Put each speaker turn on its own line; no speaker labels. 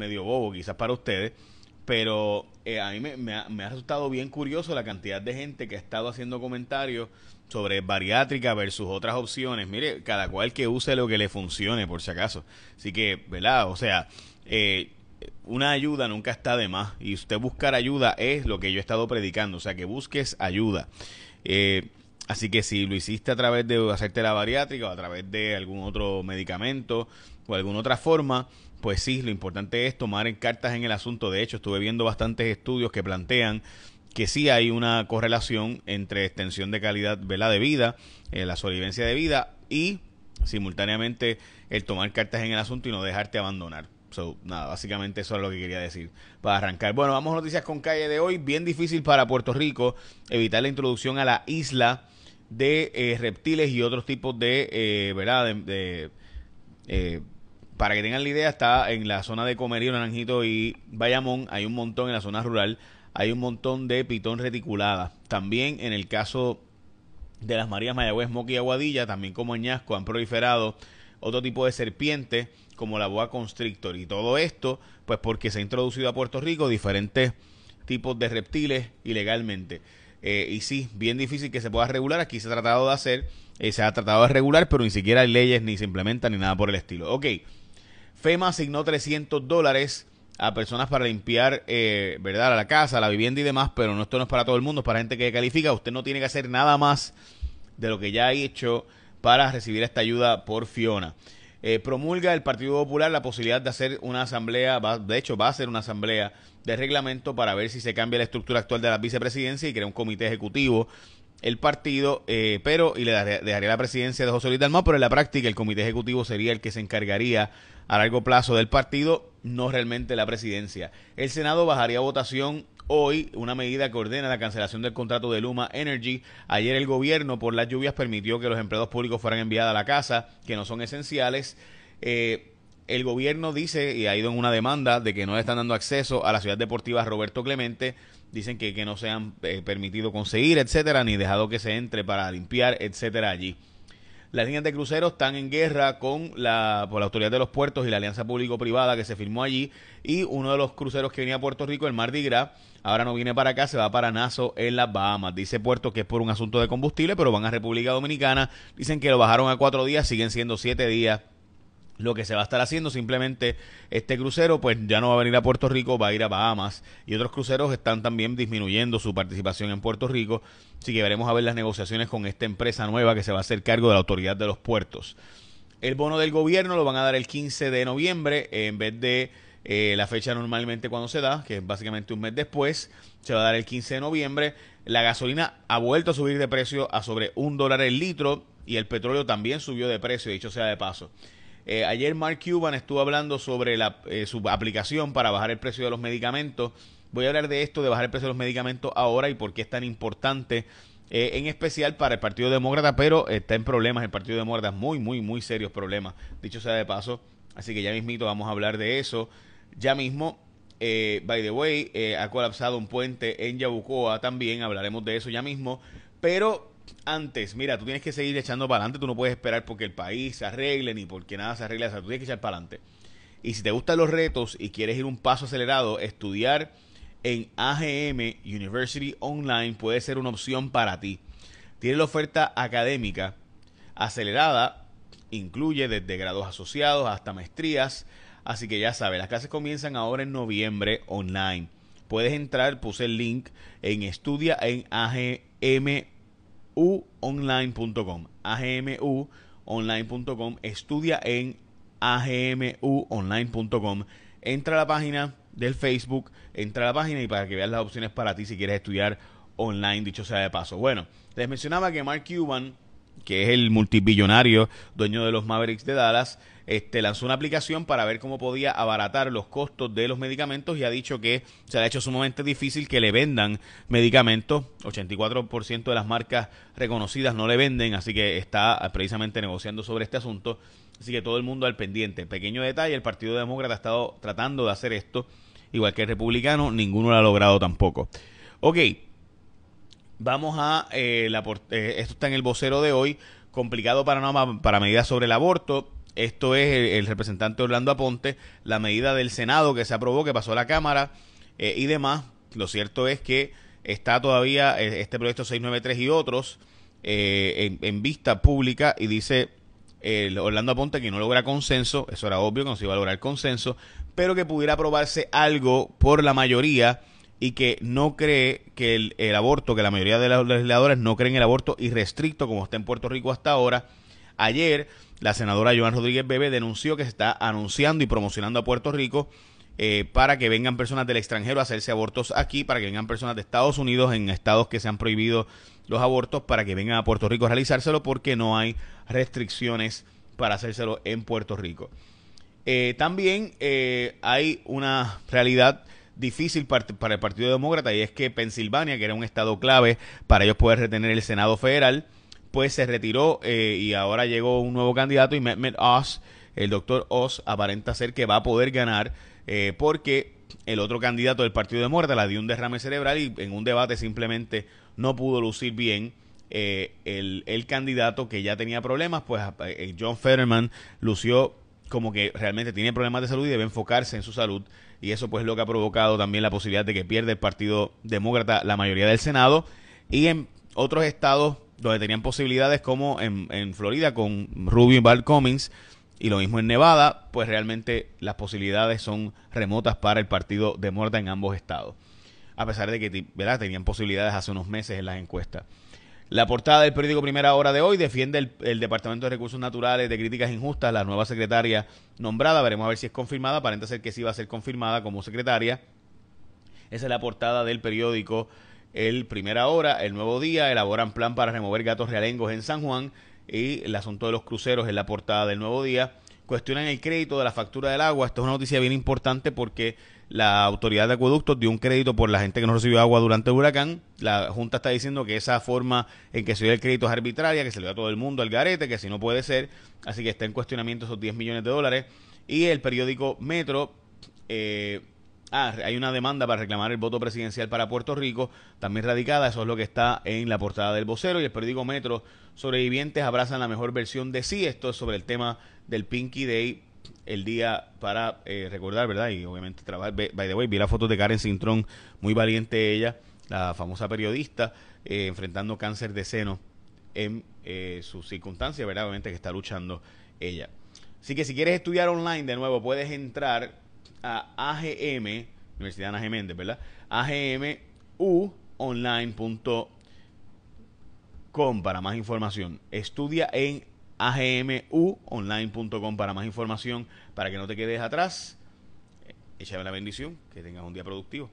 medio bobo quizás para ustedes, pero eh, a mí me, ha, resultado bien curioso la cantidad de gente que ha estado haciendo comentarios sobre bariátrica versus otras opciones. Mire, cada cual que use lo que le funcione, por si acaso. Así que, ¿verdad? O sea, eh, una ayuda nunca está de más. Y usted buscar ayuda es lo que yo he estado predicando. O sea, que busques ayuda. Eh, así que si lo hiciste a través de hacerte la bariátrica o a través de algún otro medicamento o alguna otra forma, pues sí, lo importante es tomar en cartas en el asunto. De hecho, estuve viendo bastantes estudios que plantean que sí hay una correlación entre extensión de calidad de vida, eh, la sobrevivencia de vida y simultáneamente el tomar cartas en el asunto y no dejarte abandonar. So, nada, básicamente eso es lo que quería decir para arrancar. Bueno, vamos a noticias con calle de hoy. Bien difícil para Puerto Rico evitar la introducción a la isla de eh, reptiles y otros tipos de, eh, ¿verdad? de, para que tengan la idea, está en la zona de Comerío, Naranjito y Bayamón, hay un montón en la zona rural, hay un montón de pitón reticulada. También en el caso de las Marías Mayagüez, Moqui y Aguadilla, también como añasco han proliferado otro tipo de serpientes como la boa constrictor. Y todo esto, pues porque se ha introducido a Puerto Rico diferentes tipos de reptiles ilegalmente. Eh, y sí, bien difícil que se pueda regular. Aquí se ha tratado de hacer, eh, se ha tratado de regular, pero ni siquiera hay leyes, ni se implementan, ni nada por el estilo. Ok. FEMA asignó 300 dólares a personas para limpiar, eh, ¿verdad? A la casa, la vivienda y demás, pero no, esto no es para todo el mundo, es para gente que califica. Usted no tiene que hacer nada más de lo que ya ha hecho para recibir esta ayuda por Fiona. Eh, promulga el Partido Popular la posibilidad de hacer una asamblea, de hecho va a ser una asamblea de reglamento para ver si se cambia la estructura actual de la vicepresidencia y crea un comité ejecutivo el partido, eh, pero y le dejaría la presidencia de José Luis Dalmau, pero en la práctica el comité ejecutivo sería el que se encargaría a largo plazo del partido, no realmente la presidencia. El Senado bajaría votación hoy una medida que ordena la cancelación del contrato de Luma Energy. Ayer el gobierno por las lluvias permitió que los empleados públicos fueran enviados a la casa, que no son esenciales. Eh, el gobierno dice, y ha ido en una demanda, de que no le están dando acceso a la ciudad deportiva Roberto Clemente. Dicen que, no se han eh, permitido conseguir, etcétera, ni dejado que se entre para limpiar, etcétera, allí. Las líneas de cruceros están en guerra con la, por la autoridad de los puertos y la alianza público-privada que se firmó allí. Y uno de los cruceros que venía a Puerto Rico, el Mardi Gras, ahora no viene para acá, se va para Nassau en las Bahamas. Dice Puerto que es por un asunto de combustible, pero van a República Dominicana. Dicen que lo bajaron a cuatro días, siguen siendo siete días lo que se va a estar haciendo simplemente este crucero pues ya no va a venir a Puerto Rico, va a ir a Bahamas y otros cruceros están también disminuyendo su participación en Puerto Rico, así que veremos a ver las negociaciones con esta empresa nueva que se va a hacer cargo de la autoridad de los puertos. El bono del gobierno lo van a dar el 15 de noviembre en vez de eh, la fecha normalmente cuando se da, que es básicamente un mes después, se va a dar el 15 de noviembre. La gasolina ha vuelto a subir de precio a sobre un dólar el litro y el petróleo también subió de precio, dicho sea de paso. Eh, ayer Mark Cuban estuvo hablando sobre eh, su aplicación para bajar el precio de los medicamentos. Voy a hablar de esto, de bajar el precio de los medicamentos ahora y por qué es tan importante, eh, en especial para el Partido Demócrata, pero está en problemas el Partido Demócrata, muy, muy, muy serios problemas, dicho sea de paso. Así que ya mismito vamos a hablar de eso. Ya mismo, by the way, ha colapsado un puente en Yabucoa también, hablaremos de eso ya mismo. Pero antes, mira, tú tienes que seguir echando para adelante, tú no puedes esperar porque el país se arregle ni porque nada se arregle, o tú tienes que echar para adelante. Y si te gustan los retos y quieres ir un paso acelerado, estudiar en AGM University Online puede ser una opción para ti. Tiene la oferta académica acelerada, incluye desde grados asociados hasta maestrías, así que ya sabes, las clases comienzan ahora en noviembre online. Puedes entrar, puse el link en estudia en AGM agmuonline.com. agmuonline.com. Estudia en agmuonline.com. Entra a la página del Facebook, entra a la página y para que veas las opciones para ti si quieres estudiar online, dicho sea de paso. Bueno, les mencionaba que Mark Cuban que es el multibillonario dueño de los Mavericks de Dallas, este, lanzó una aplicación para ver cómo podía abaratar los costos de los medicamentos y ha dicho que se le ha hecho sumamente difícil que le vendan medicamentos. 84% de las marcas reconocidas no le venden, así que está precisamente negociando sobre este asunto. Así que todo el mundo al pendiente. Pequeño detalle, el Partido Demócrata ha estado tratando de hacer esto, igual que el Republicano, ninguno lo ha logrado tampoco. Ok, Vamos a, eh, la, eh, esto está en el vocero de hoy, complicado para medidas sobre el aborto. Esto es el, representante Orlando Aponte, la medida del Senado que se aprobó, que pasó a la Cámara eh, y demás. Lo cierto es que está todavía este proyecto 693 y otros en, vista pública y dice Orlando Aponte que no logra consenso, eso era obvio que no se iba a lograr consenso, pero que pudiera aprobarse algo por la mayoría y que no cree que el, aborto, que la mayoría de los legisladores no creen el aborto irrestricto como está en Puerto Rico hasta ahora. Ayer, la senadora Joan Rodríguez Bebe denunció que se está anunciando y promocionando a Puerto Rico eh, para que vengan personas del extranjero a hacerse abortos aquí, para que vengan personas de Estados Unidos en estados que se han prohibido los abortos, para que vengan a Puerto Rico a realizárselo porque no hay restricciones para hacérselo en Puerto Rico. Eh, también eh, hay una realidad difícil para, el Partido Demócrata y es que Pensilvania, que era un estado clave para ellos poder retener el Senado federal, pues se retiró eh, y ahora llegó un nuevo candidato y Mehmet Oz, el doctor Oz, aparenta ser que va a poder ganar eh, porque el otro candidato del Partido Demócrata la dio un derrame cerebral y en un debate simplemente no pudo lucir bien. Eh, el, el, candidato que ya tenía problemas, pues John Fetterman lució como que realmente tiene problemas de salud y debe enfocarse en su salud. Y eso pues lo que ha provocado también la posibilidad de que pierda el Partido Demócrata la mayoría del Senado. Y en otros estados donde tenían posibilidades, como en, Florida con Rubio y Bart y lo mismo en Nevada, pues realmente las posibilidades son remotas para el Partido Demócrata en ambos estados. A pesar de que ¿verdad? tenían posibilidades hace unos meses en las encuestas. La portada del periódico Primera Hora de hoy defiende el, Departamento de Recursos Naturales de críticas injustas, la nueva secretaria nombrada, veremos a ver si es confirmada, aparenta ser que sí va a ser confirmada como secretaria. Esa es la portada del periódico El Primera Hora, El Nuevo Día, elaboran plan para remover gatos realengos en San Juan y el asunto de los cruceros es la portada del Nuevo Día cuestionan el crédito de la factura del agua. Esto es una noticia bien importante porque la autoridad de acueductos dio un crédito por la gente que no recibió agua durante el huracán. La Junta está diciendo que esa forma en que se dio el crédito es arbitraria, que se le dio a todo el mundo al garete, que si no puede ser. Así que está en cuestionamiento esos 10 millones de dólares. Y el periódico Metro eh, Ah, hay una demanda para reclamar el voto presidencial para Puerto Rico, también radicada, eso es lo que está en la portada del vocero y el periódico Metro. Sobrevivientes abrazan la mejor versión de sí, esto es sobre el tema del Pinky Day, el día para eh, recordar, ¿verdad? Y obviamente trabajar, by the way, vi la foto de Karen Cintrón, muy valiente ella, la famosa periodista, eh, enfrentando cáncer de seno en eh, sus circunstancias, ¿verdad? Obviamente que está luchando ella. Así que si quieres estudiar online de nuevo, puedes entrar a AGM, Universidad Ana Geméndez, ¿verdad? agmuonline.com para más información. Estudia en agmuonline.com para más información, para que no te quedes atrás. Échame la bendición, que tengas un día productivo.